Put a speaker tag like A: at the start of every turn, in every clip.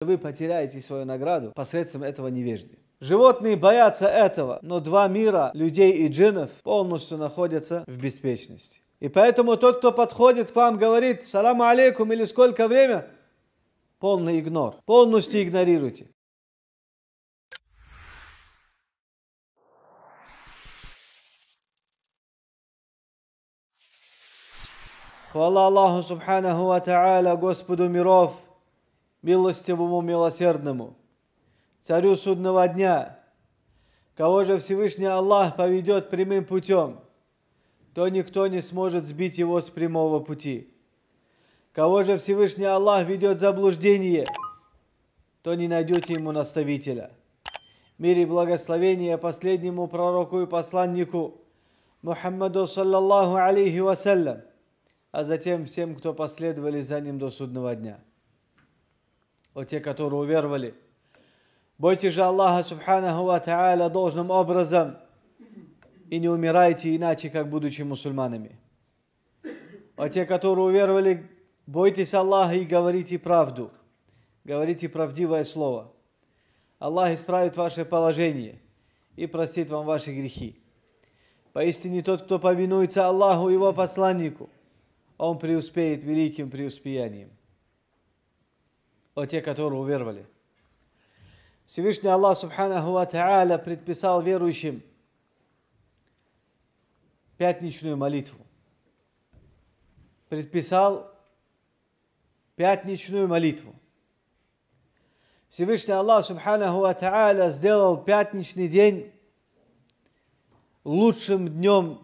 A: Вы потеряете свою награду посредством этого невежды. Животные боятся этого, но два мира, людей и джинов, полностью находятся в беспечности. И поэтому тот, кто подходит к вам, говорит «Саламу алейкум» или «Сколько время?» Полный игнор. Полностью игнорируйте. Хвала Аллаху Субханаху Ва Та'аля, Господу миров, милостивому милосердному, царю судного дня, кого же Всевышний Аллах поведет прямым путем, то никто не сможет сбить его с прямого пути. Кого же Всевышний Аллах ведет в заблуждение, то не найдете ему наставителя. Мир и благословение последнему пророку и посланнику Мухаммаду саллаллаху алейхи вассалям, а затем всем, кто последовали за ним до судного дня о те, которые уверовали. Бойтесь же Аллаха, субханаху ва та'аля, должным образом, и не умирайте иначе, как будучи мусульманами. О а те, которые уверовали, бойтесь Аллаха и говорите правду. Говорите правдивое слово. Аллах исправит ваше положение и простит вам ваши грехи. Поистине тот, кто повинуется Аллаху и его посланнику, он преуспеет великим преуспеянием. О тех, которые уверовали. Всевышний Аллах Субханаху Ва Та'аля предписал верующим пятничную молитву. Предписал пятничную молитву. Всевышний Аллах Субханаху Ва Та'аля сделал пятничный день лучшим днем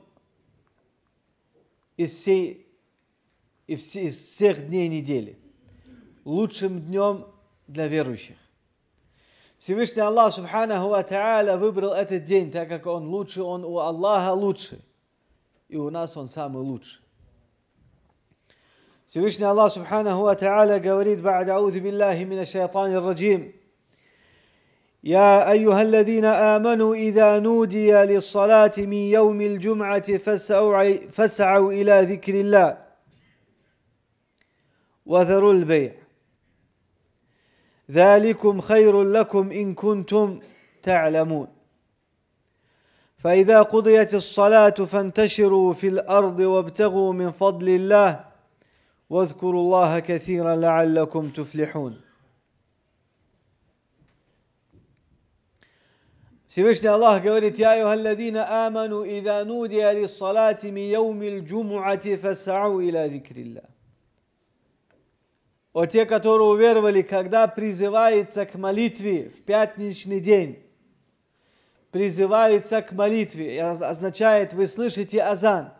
A: из, всей, из всех дней недели – лучшим днем для верующих. Всевышний Аллах Субханаху Ва Та'аля выбрал этот день, так как он лучше, он у Аллаха лучше. И у нас он самый лучший. Всевышний Аллах Субханаху Ва Та'аля говорит, «Ба'ад аузи биллахи мина шайтани раджим». يا أيها الذين آمنوا إذا نودي للصلاة من يوم الجمعة فاسعوا, فاسعوا إلى ذكر الله وذروا البيع ذلكم خير لكم إن كنتم تعلمون فإذا قضيت الصلاة فانتشروا في الأرض وابتغوا من فضل الله واذكروا الله كثيرا لعلكم تفلحون الله قولت يا أيها الذين آمنوا إذا نودي للصلاة من يوم الجمعة فسعوا إلى ذكر الله о те, которые уверовали, когда призывается к молитве в пятничный день, призывается к молитве, означает, вы слышите азан,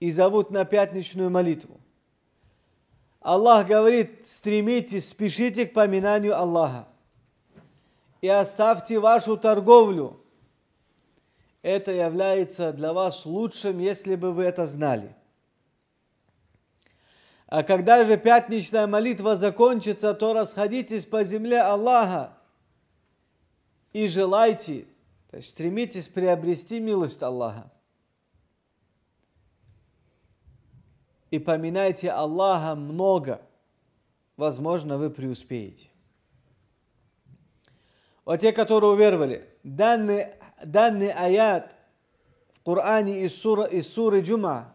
A: и зовут на пятничную молитву. Аллах говорит, стремитесь, спешите к поминанию Аллаха и оставьте вашу торговлю. Это является для вас лучшим, если бы вы это знали – а когда же пятничная молитва закончится, то расходитесь по земле Аллаха и желайте, то есть стремитесь приобрести милость Аллаха. И поминайте Аллаха много. Возможно, вы преуспеете. Вот те, которые уверовали, данный, данный аят в Коране из сура из суры Джума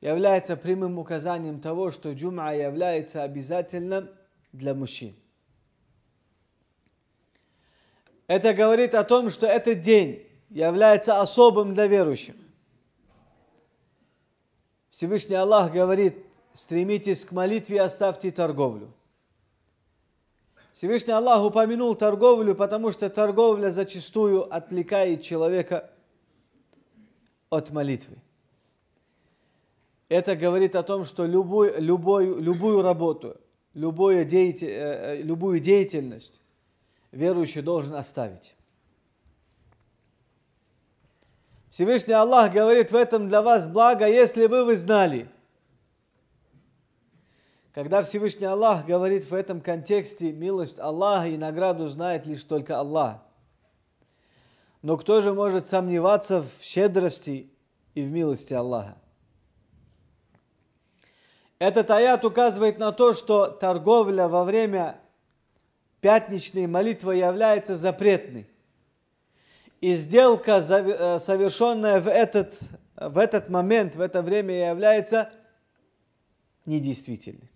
A: является прямым указанием того, что джум'а является обязательным для мужчин. Это говорит о том, что этот день является особым для верующих. Всевышний Аллах говорит, стремитесь к молитве оставьте торговлю. Всевышний Аллах упомянул торговлю, потому что торговля зачастую отвлекает человека от молитвы. Это говорит о том, что любой, любой, любую работу, любую, деятель, э, э, любую деятельность верующий должен оставить. Всевышний Аллах говорит, в этом для вас благо, если бы вы знали. Когда Всевышний Аллах говорит в этом контексте милость Аллаха и награду знает лишь только Аллах. Но кто же может сомневаться в щедрости и в милости Аллаха? Этот аят указывает на то, что торговля во время пятничной молитвы является запретной. И сделка, э, совершенная в этот, в этот момент, в это время, является недействительной.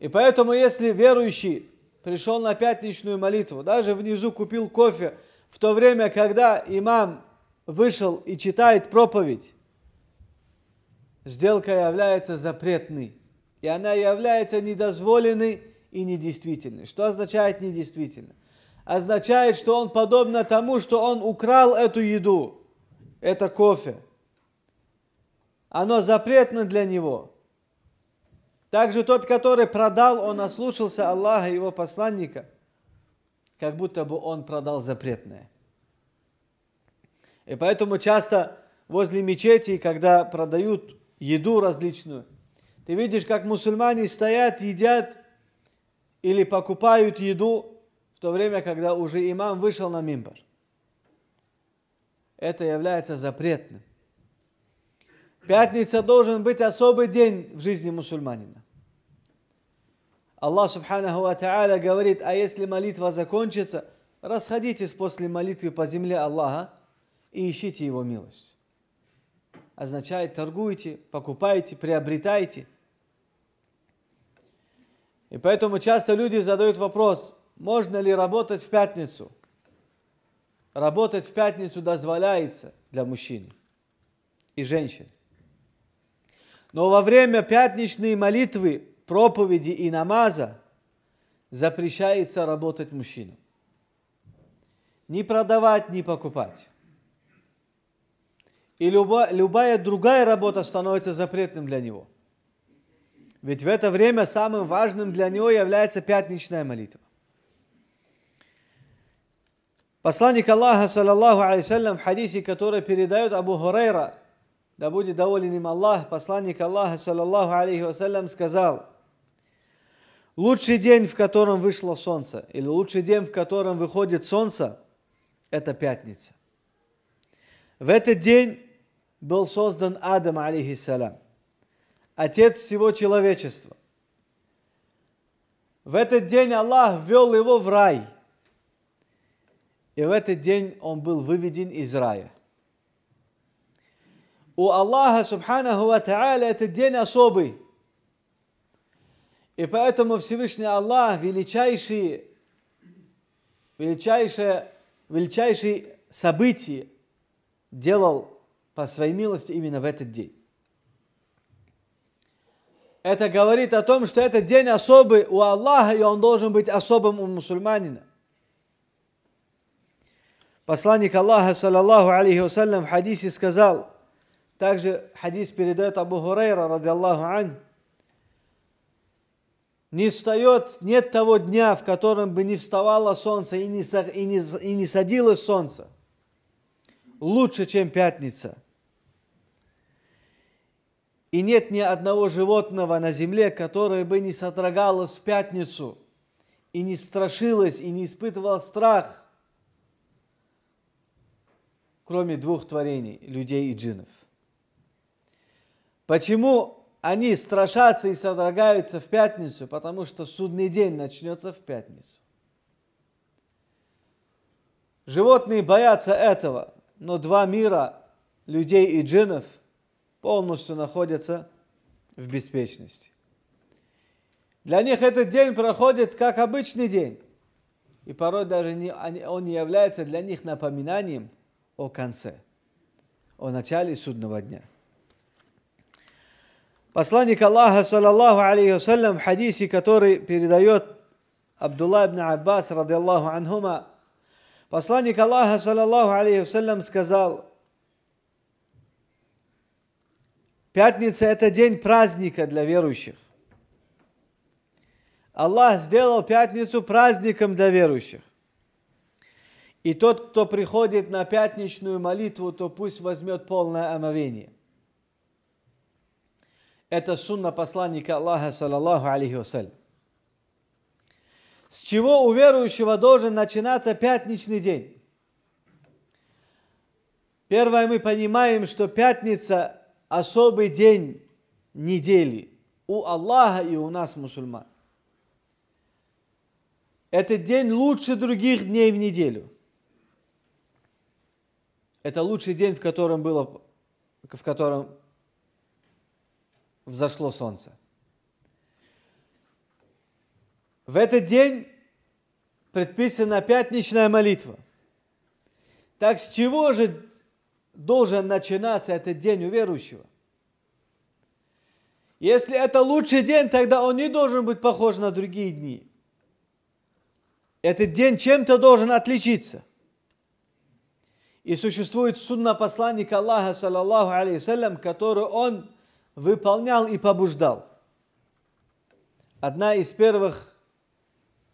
A: И поэтому, если верующий пришел на пятничную молитву, даже внизу купил кофе, в то время, когда имам вышел и читает проповедь, сделка является запретной, и она является недозволенной и недействительной. Что означает недействительно? Означает, что он подобно тому, что он украл эту еду, это кофе. Оно запретно для него. Также тот, который продал, он ослушался Аллаха, его посланника, как будто бы он продал запретное. И поэтому часто возле мечети, когда продают еду различную. Ты видишь, как мусульмане стоят, едят или покупают еду в то время, когда уже имам вышел на мимбар. Это является запретным. Пятница должен быть особый день в жизни мусульманина. Аллах Субханаху Ва Та'аля говорит, а если молитва закончится, расходитесь после молитвы по земле Аллаха и ищите Его милость означает торгуйте, покупайте, приобретайте. И поэтому часто люди задают вопрос, можно ли работать в пятницу? Работать в пятницу дозволяется для мужчин и женщин. Но во время пятничной молитвы, проповеди и намаза запрещается работать мужчинам. Не продавать, не покупать и люба, любая другая работа становится запретным для него. Ведь в это время самым важным для него является пятничная молитва. Посланник Аллаха, саллаллаху алейсалям, в хадисе, который передает Абу Хурейра, да будет доволен им Аллах, посланник Аллаха, саллаллаху алейхи вассалям, сказал, лучший день, в котором вышло солнце, или лучший день, в котором выходит солнце, это пятница. В этот день был создан Адам, алейхиссалям, отец всего человечества. В этот день Аллах ввел его в рай. И в этот день он был выведен из рая. У Аллаха, субханаху ва та'аля, этот день особый. И поэтому Всевышний Аллах, величайший, величайшее, величайшие события делал по своей милости именно в этот день. Это говорит о том, что этот день особый у Аллаха, и он должен быть особым у мусульманина. Посланник Аллаха, саллаллаху алейхи вассалям, в хадисе сказал, также хадис передает Абу Хурейра, ради Аллаху ань, не встает, нет того дня, в котором бы не вставало солнце и не, и не, и не садилось солнце лучше, чем пятница. И нет ни одного животного на земле, которое бы не содрогалось в пятницу, и не страшилось, и не испытывало страх, кроме двух творений, людей и джинов. Почему они страшатся и содрогаются в пятницу? Потому что судный день начнется в пятницу. Животные боятся этого но два мира, людей и джинов, полностью находятся в беспечности. Для них этот день проходит как обычный день. И порой даже не, он не является для них напоминанием о конце, о начале судного дня. Посланник Аллаха, саллаллаху алейхи вассалям, в хадисе, который передает Абдулла ибн Аббас, радиаллаху анхума, Посланник Аллаха, саллаллаху алейхи сказал, пятница – это день праздника для верующих. Аллах сделал пятницу праздником для верующих. И тот, кто приходит на пятничную молитву, то пусть возьмет полное омовение. Это сунна посланника Аллаха, саллаллаху алейхи вассалям. С чего у верующего должен начинаться пятничный день? Первое, мы понимаем, что пятница – особый день недели у Аллаха и у нас, мусульман. Этот день лучше других дней в неделю. Это лучший день, в котором было, в котором взошло солнце. В этот день предписана пятничная молитва. Так с чего же должен начинаться этот день у верующего? Если это лучший день, тогда он не должен быть похож на другие дни. Этот день чем-то должен отличиться. И существует сунна посланника Аллаха, саллаллаху алейхиссалям, которую он выполнял и побуждал. Одна из первых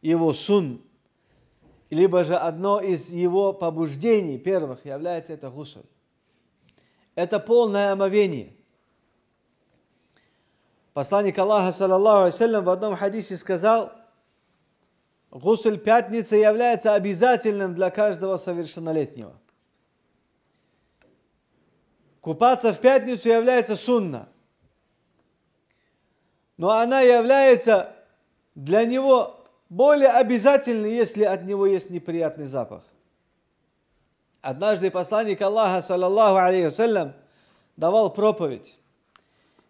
A: его сун, либо же одно из его побуждений первых является это гусль. Это полное омовение. Посланник Аллаха, саллаллаху алейсалям, в одном хадисе сказал, гусль пятницы является обязательным для каждого совершеннолетнего. Купаться в пятницу является сунна. Но она является для него более обязательный, если от него есть неприятный запах. Однажды посланник Аллаха, саллаллаху алейхи давал проповедь.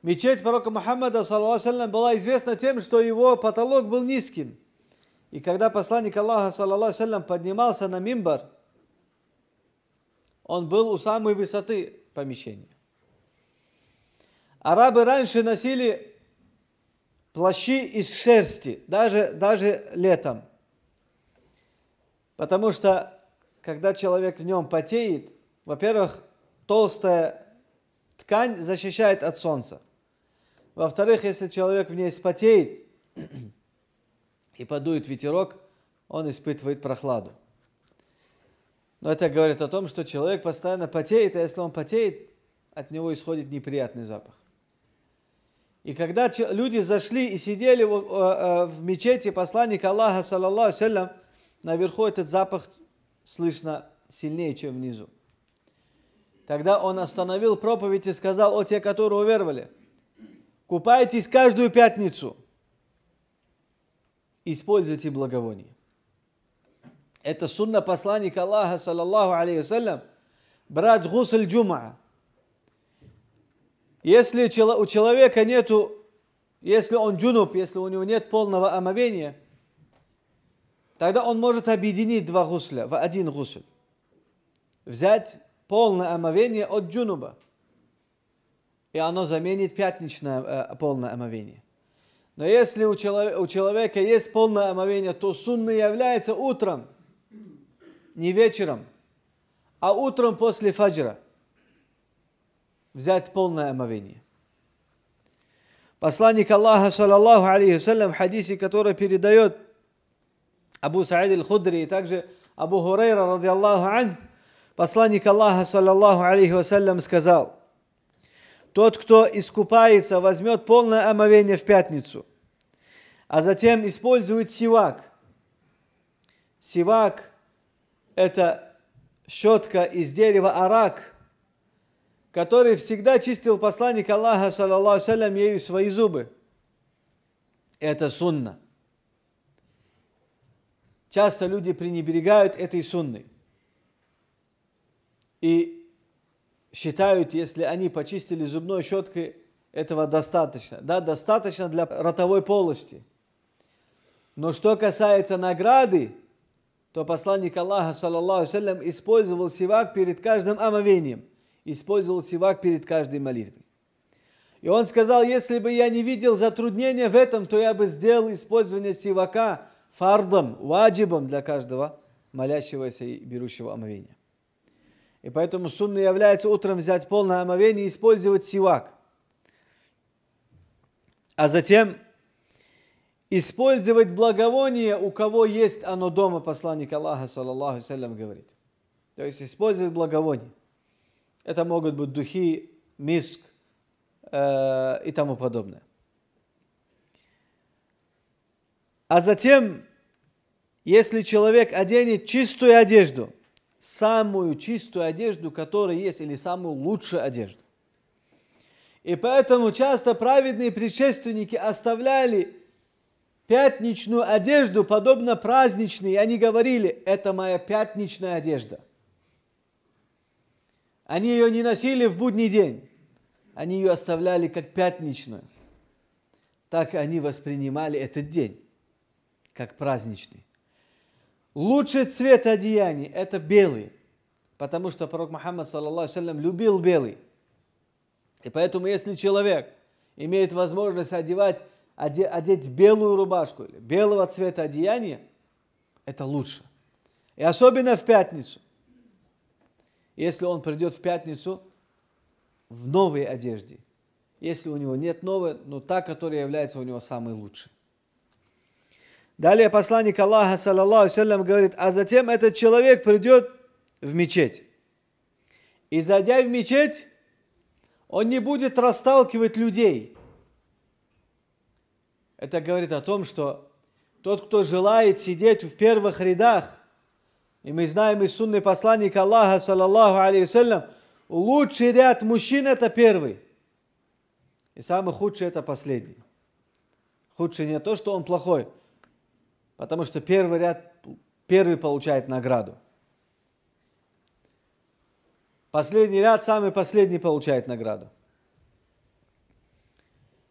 A: Мечеть пророка Мухаммада, саллаллаху была известна тем, что его потолок был низким. И когда посланник Аллаха, саллаллаху поднимался на мимбар, он был у самой высоты помещения. Арабы раньше носили плащи из шерсти, даже, даже летом. Потому что, когда человек в нем потеет, во-первых, толстая ткань защищает от солнца. Во-вторых, если человек в ней спотеет и подует ветерок, он испытывает прохладу. Но это говорит о том, что человек постоянно потеет, а если он потеет, от него исходит неприятный запах. И когда люди зашли и сидели э, э, в мечети посланника Аллаха, саллаллаху салям, наверху этот запах слышно сильнее, чем внизу. Тогда он остановил проповедь и сказал, о те, которые уверовали, купайтесь каждую пятницу, используйте благовоние. Это сунна посланника Аллаха, саллаллаху алейхи салям, брат гусль джумаа. Если у человека нету, если он джунуб, если у него нет полного омовения, тогда он может объединить два гусля в один гусль. Взять полное омовение от джунуба. И оно заменит пятничное э, полное омовение. Но если у, челов- у человека есть полное омовение, то сунна является утром, не вечером, а утром после фаджра – взять полное омовение. Посланник Аллаха, саллаллаху алейхи в хадисе, который передает Абу Саид аль-Худри и также Абу Хурейра, ради Аллаху ан, посланник Аллаха, саллаллаху алейхи вассалям, сказал, тот, кто искупается, возьмет полное омовение в пятницу, а затем использует сивак. Сивак – это щетка из дерева арак – который всегда чистил посланник Аллаха, саллаллаху салям, ею свои зубы. Это сунна. Часто люди пренебрегают этой сунной. И считают, если они почистили зубной щеткой, этого достаточно. Да, достаточно для ротовой полости. Но что касается награды, то посланник Аллаха, саллаллаху салям, использовал сивак перед каждым омовением – использовал сивак перед каждой молитвой. И он сказал, если бы я не видел затруднения в этом, то я бы сделал использование сивака фардом, ваджибом для каждого молящегося и берущего омовение. И поэтому сунна является утром взять полное омовение и использовать сивак. А затем использовать благовоние, у кого есть оно дома, посланник Аллаха, саллаллаху салям, говорит. То есть использовать благовоние. Это могут быть духи, миск э, и тому подобное. А затем, если человек оденет чистую одежду, самую чистую одежду, которая есть, или самую лучшую одежду. И поэтому часто праведные предшественники оставляли пятничную одежду, подобно праздничной. И они говорили, это моя пятничная одежда. Они ее не носили в будний день. Они ее оставляли как пятничную. Так они воспринимали этот день, как праздничный. Лучший цвет одеяний – это белый, потому что пророк Мухаммад, саллаллаху любил белый. И поэтому, если человек имеет возможность одевать, оде, одеть белую рубашку или белого цвета одеяния, это лучше. И особенно в пятницу. Если он придет в пятницу в новой одежде, если у него нет новой, но та, которая является у него самой лучшей. Далее посланник Аллаха, саллаллаху салям, говорит, а затем этот человек придет в мечеть. И зайдя в мечеть, он не будет расталкивать людей. Это говорит о том, что тот, кто желает сидеть в первых рядах, и мы знаем из сунны посланника Аллаха, саллаллаху алейхиссалям, лучший ряд мужчин – это первый. И самый худший – это последний. Худший не то, что он плохой, потому что первый ряд, первый получает награду. Последний ряд, самый последний получает награду.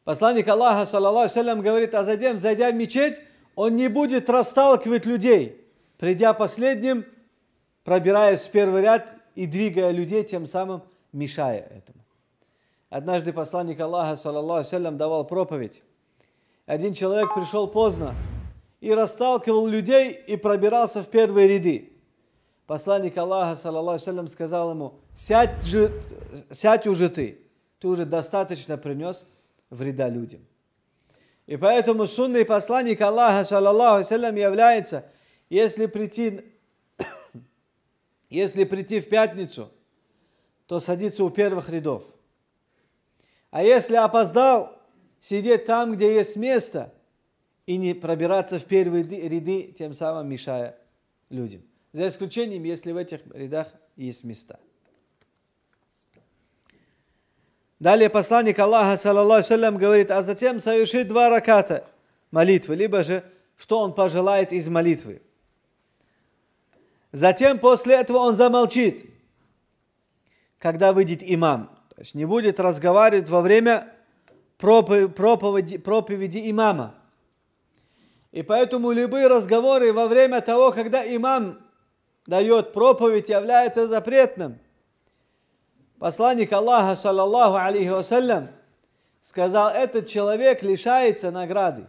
A: Посланник Аллаха, саллаллаху алейхи говорит, а затем, зайдя в мечеть, он не будет расталкивать людей – придя последним, пробираясь в первый ряд и двигая людей, тем самым мешая этому. Однажды посланник Аллаха, саллаллаху салям, давал проповедь. Один человек пришел поздно и расталкивал людей и пробирался в первые ряды. Посланник Аллаха, саллаллаху салям, сказал ему, сядь, же, сядь уже ты, ты уже достаточно принес вреда людям. И поэтому сунный посланник Аллаха, саллаллаху салям, является – если прийти, если прийти в пятницу, то садиться у первых рядов. А если опоздал, сидеть там, где есть место, и не пробираться в первые ряды, тем самым мешая людям. За исключением, если в этих рядах есть места. Далее посланник Аллаха, саллаллаху алейхи говорит, а затем совершит два раката молитвы, либо же, что он пожелает из молитвы. Затем после этого он замолчит, когда выйдет имам. То есть не будет разговаривать во время проповеди, проповеди имама. И поэтому любые разговоры во время того, когда имам дает проповедь, является запретным. Посланник Аллаха, саллаллаху алейхи вассалям, сказал, этот человек лишается награды.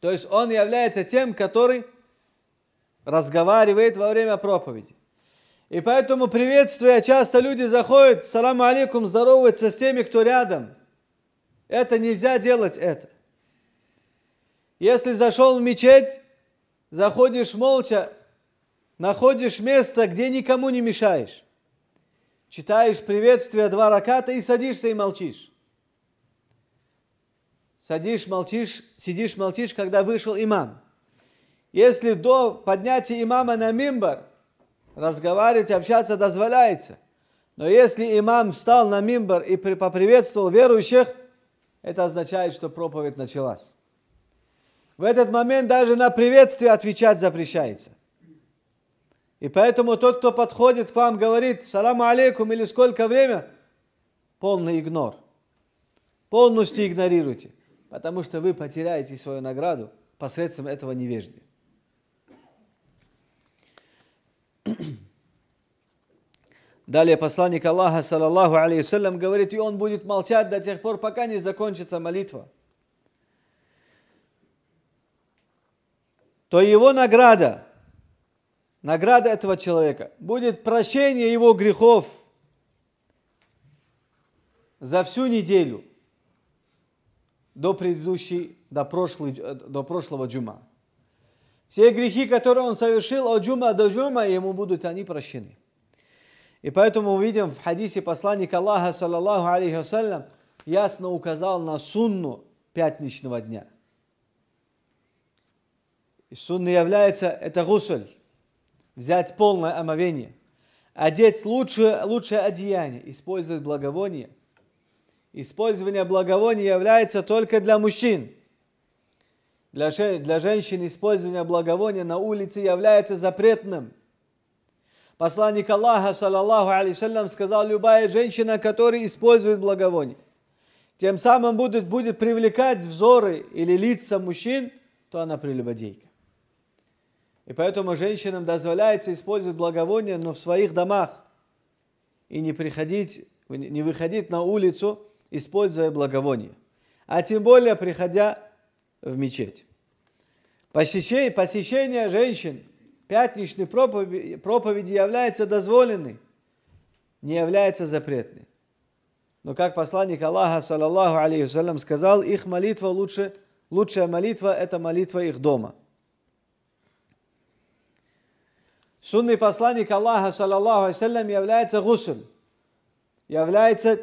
A: То есть он является тем, который разговаривает во время проповеди. И поэтому приветствуя, часто люди заходят, салам алейкум, здороваются с теми, кто рядом. Это нельзя делать это. Если зашел в мечеть, заходишь молча, находишь место, где никому не мешаешь. Читаешь приветствие два раката и садишься и молчишь. Садишь, молчишь, сидишь, молчишь, когда вышел имам. Если до поднятия имама на мимбар разговаривать, общаться дозволяется, но если имам встал на мимбар и поприветствовал верующих, это означает, что проповедь началась. В этот момент даже на приветствие отвечать запрещается. И поэтому тот, кто подходит к вам, говорит «Саламу алейкум» или «Сколько время?» Полный игнор. Полностью игнорируйте, потому что вы потеряете свою награду посредством этого невежды. Далее посланник Аллаха, саллаллаху алейхиссалям, говорит, и он будет молчать до тех пор, пока не закончится молитва. То его награда, награда этого человека, будет прощение его грехов за всю неделю до предыдущей, до, прошлой, э, до прошлого джума. Все грехи, которые он совершил от джума до джума, ему будут они прощены. И поэтому мы видим в хадисе Посланника Аллаха, саллаллаху алейхи вассалям, ясно указал на сунну пятничного дня. И сунна является, это гусуль, взять полное омовение, одеть лучшее, лучшее одеяние, использовать благовоние. Использование благовония является только для мужчин – для, для женщин использование благовония на улице является запретным. Посланник Аллаха, саллаллаху алейсалям, сказал, любая женщина, которая использует благовоние, тем самым будет, будет привлекать взоры или лица мужчин, то она прелюбодейка. И поэтому женщинам дозволяется использовать благовоние, но в своих домах. И не приходить, не выходить на улицу, используя благовоние. А тем более, приходя в мечеть. Посещение, женщин, пятничной проповеди, проповеди является дозволенной, не является запретной. Но как посланник Аллаха, саллаллаху алейхи сказал, их молитва лучше, лучшая молитва – это молитва их дома – Сунный посланник Аллаха, саллаллаху ассалям, является гусуль, является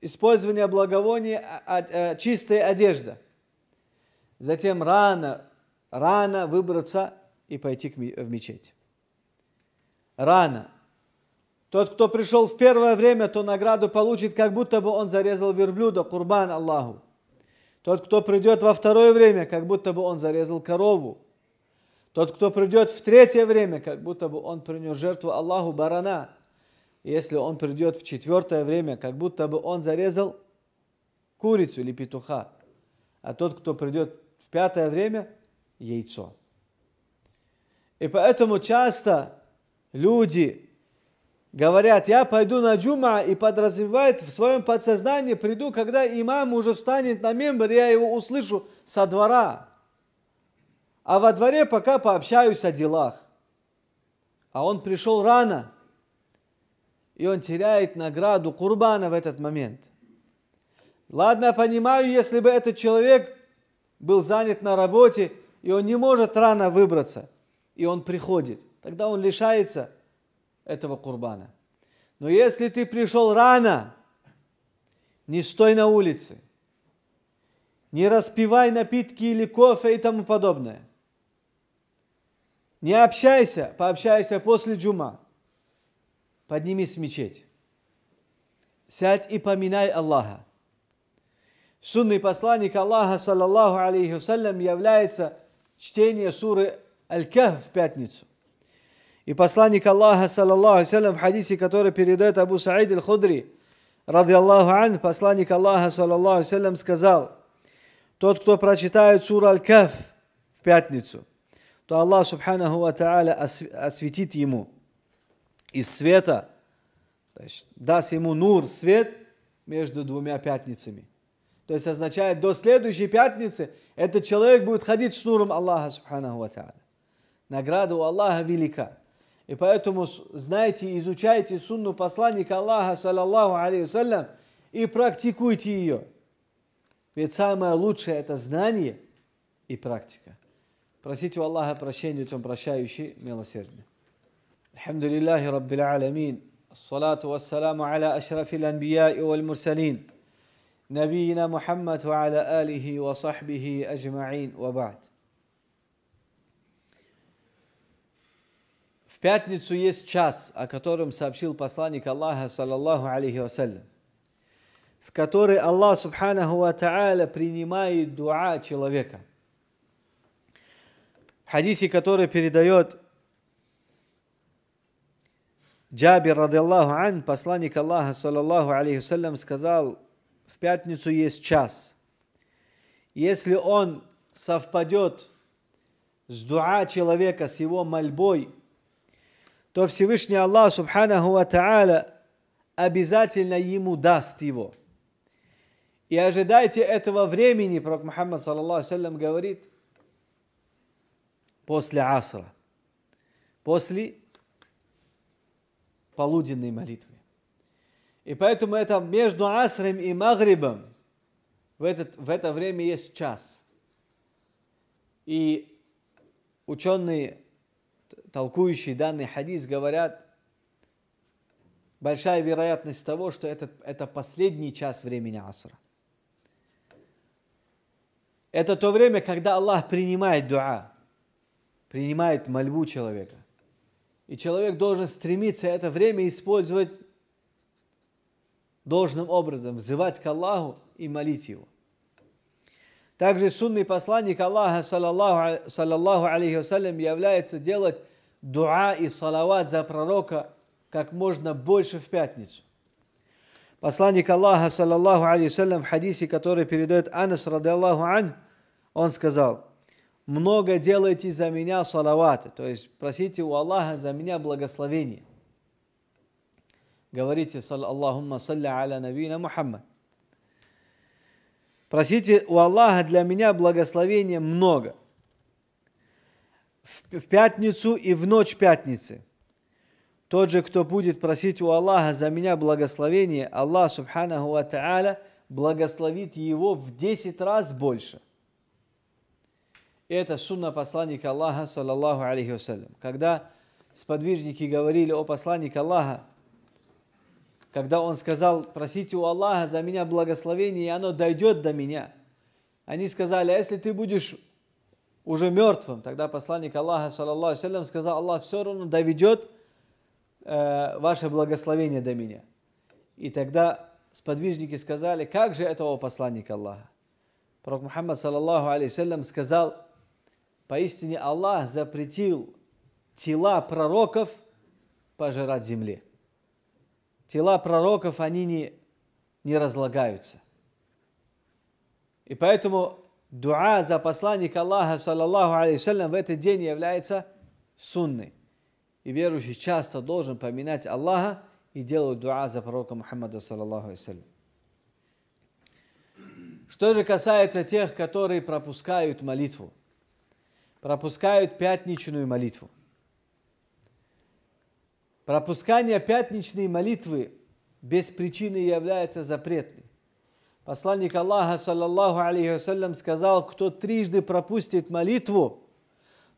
A: использование благовония, а, а, чистая одежда затем рано, рано выбраться и пойти э, в мечеть. Рано. Тот, кто пришел в первое время, то награду получит, как будто бы он зарезал верблюда, курбан Аллаху. Тот, кто придет во второе время, как будто бы он зарезал корову. Тот, кто придет в третье время, как будто бы он принес жертву Аллаху барана. Если он придет в четвертое время, как будто бы он зарезал курицу или петуха. А тот, кто придет пятое время – яйцо. И поэтому часто люди говорят, я пойду на джума и подразумевает в своем подсознании, приду, когда имам уже встанет на мембер, я его услышу со двора. А во дворе пока пообщаюсь о делах. А он пришел рано, и он теряет награду Курбана в этот момент. Ладно, понимаю, если бы этот человек – был занят на работе, и он не может рано выбраться, и он приходит. Тогда он лишается этого курбана. Но если ты пришел рано, не стой на улице, не распивай напитки или кофе и тому подобное. Не общайся, пообщайся после джума. Поднимись в мечеть. Сядь и поминай Аллаха сунной посланника Аллаха, саллаллаху алейхи вассалям, является чтение суры Аль-Кахф в пятницу. И посланник Аллаха, саллаллаху алейхи в хадисе, который передает Абу Саид Аль-Худри, ради Аллаху ан, посланник Аллаха, саллаллаху алейхи сказал, тот, кто прочитает суру Аль-Кахф в пятницу, то Аллах, субханаху ва та'аля, осветит ему из света, то есть даст ему нур, свет между двумя пятницами – то есть означает, до следующей пятницы этот человек будет ходить с нуром Аллаха, субханаху ва Награда у Аллаха велика. И поэтому знайте, изучайте сунну посланника Аллаха, саллаллаху алейхи и практикуйте ее. Ведь самое лучшее – это знание и практика. Просите у Аллаха прощения, ведь Он прощающий, милосердный. الحمد لله رب العالمين الصلاة والسلام على أشرف الأنبياء والمرسلين نبينا محمد وعلى آله وصحبه أجمعين وبعد В пятницу есть час, о котором сообщил посланник Аллаха, саллаллаху алейхи вассалям, в который Аллах, субханаху ва та'аля, принимает дуа человека. В хадисе, который передает Джабир, радиллаху ан, посланник Аллаха, саллаллаху алейхи вассалям, сказал – пятницу есть час. Если он совпадет с дуа человека, с его мольбой, то Всевышний Аллах, субханаху ва та'аля, обязательно ему даст его. И ожидайте этого времени, пророк Мухаммад, саллаллаху салям, говорит, после асра, после полуденной молитвы. И поэтому это между Асрем и Магрибом в, этот, в это время есть час. И ученые, толкующие данный хадис, говорят, большая вероятность того, что этот, это последний час времени Асра. Это то время, когда Аллах принимает дуа, принимает мольбу человека. И человек должен стремиться это время использовать должным образом, взывать к Аллаху и молить Его. Также сунный посланник Аллаха, саллаллаху, а, саллаллаху алейхи вассалям, является делать дуа и салават за пророка как можно больше в пятницу. Посланник Аллаха, саллаллаху алейхи вассалям, в хадисе, который передает Анас, ради Аллаху ан, он сказал, «Много делайте за меня салаваты», то есть просите у Аллаха за меня благословение. Говорите, Аллахумма салли аля навина Мухаммад. Просите у Аллаха для меня благословения много. В пятницу и в ночь пятницы. Тот же, кто будет просить у Аллаха за меня благословение, Аллах, субханаху ва та'аля, благословит его в 10 раз больше. Это сунна посланника Аллаха, саллаллаху алейхи вассалям. Когда сподвижники говорили о посланнике Аллаха, когда он сказал, просите у Аллаха за меня благословение, и оно дойдет до меня. Они сказали, а если ты будешь уже мертвым, тогда посланник Аллаха, саллаллаху алейкум, сказал, Аллах все равно доведет э, ваше благословение до меня. И тогда сподвижники сказали, как же этого посланника Аллаха? Пророк Мухаммад, саллаллаху алейкум, сказал, поистине Аллах запретил тела пророков пожирать земли тела пророков, они не, не разлагаются. И поэтому дуа за посланника Аллаха, саллаллаху алейхиссалям, в этот день является сунной. И верующий часто должен поминать Аллаха и делать дуа за пророка Мухаммада, саллаллаху алейхиссалям. Что же касается тех, которые пропускают молитву, пропускают пятничную молитву. Пропускание пятничной молитвы без причины является запретным. Посланник Аллаха, саллаллаху алейхи сказал, кто трижды пропустит молитву,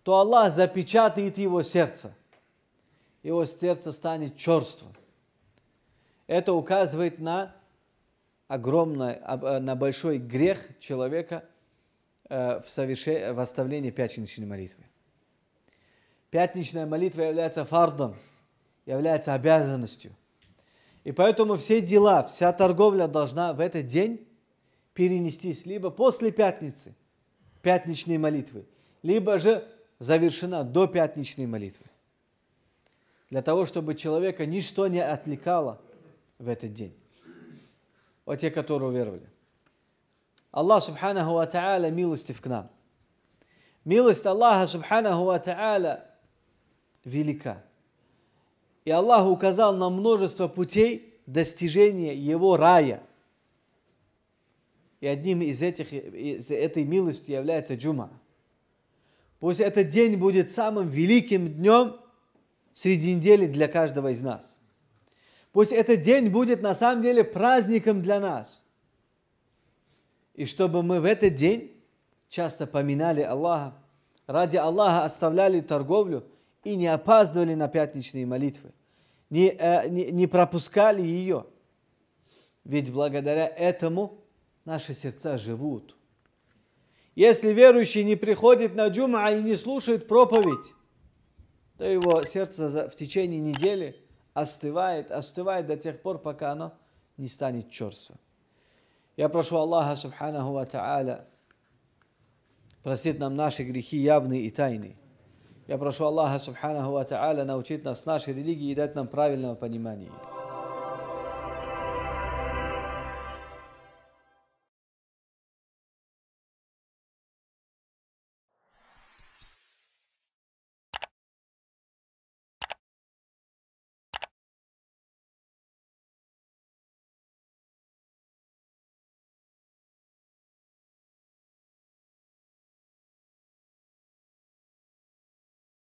A: то Аллах запечатает его сердце. Его сердце станет черством. Это указывает на огромный, э, на большой грех человека э, в, соверше... в оставлении пятничной молитвы. Пятничная молитва является фардом – является обязанностью. И поэтому все дела, вся торговля должна в этот день перенестись либо после пятницы, пятничной молитвы, либо же завершена до пятничной молитвы. Для того, чтобы человека ничто не отвлекало в этот день. Вот те, которые веровали. Аллах Субханаху Ва Та'аля милостив к нам. Милость Аллаха Субханаху Ва Та'аля велика. И Аллах указал нам множество путей достижения Его рая. И одним из, этих, из этой милости является джума. Пусть этот день будет самым великим днем среди недели для каждого из нас. Пусть этот день будет на самом деле праздником для нас. И чтобы мы в этот день часто поминали Аллаха, ради Аллаха оставляли торговлю, и не опаздывали на пятничные молитвы, не, э, не, не пропускали ее. Ведь благодаря этому наши сердца живут. Если верующий не приходит на джума и не слушает проповедь, то его сердце в течение недели остывает, остывает до тех пор, пока оно не станет черствым. Я прошу Аллаха, субханаху ва та'аля, простит нам наши грехи явные и тайные. Я прошу Аллаха Субханаху Ва Та'аля научить нас нашей религии и дать нам правильного понимания.